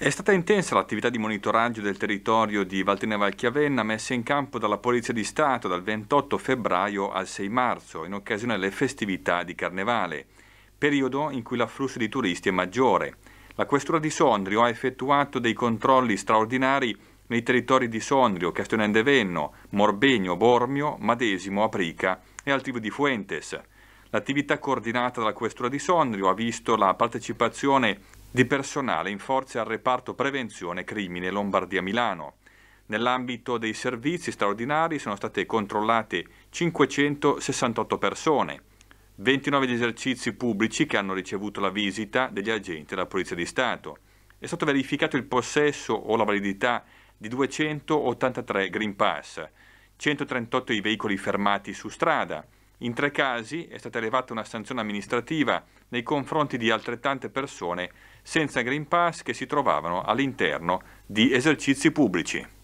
È stata intensa l'attività di monitoraggio del territorio di Valteneva e Chiavenna messa in campo dalla Polizia di Stato dal 28 febbraio al 6 marzo in occasione delle festività di Carnevale, periodo in cui l'afflusso di turisti è maggiore. La Questura di Sondrio ha effettuato dei controlli straordinari nei territori di Sondrio, Castionende Venno, Morbegno, Bormio, Madesimo, Aprica e al Tribo di Fuentes. L'attività coordinata dalla Questura di Sondrio ha visto la partecipazione di personale in forza al reparto prevenzione crimine Lombardia-Milano. Nell'ambito dei servizi straordinari sono state controllate 568 persone, 29 gli esercizi pubblici che hanno ricevuto la visita degli agenti della Polizia di Stato. È stato verificato il possesso o la validità di 283 Green Pass, 138 i veicoli fermati su strada. In tre casi è stata elevata una sanzione amministrativa nei confronti di altrettante persone senza Green Pass che si trovavano all'interno di esercizi pubblici.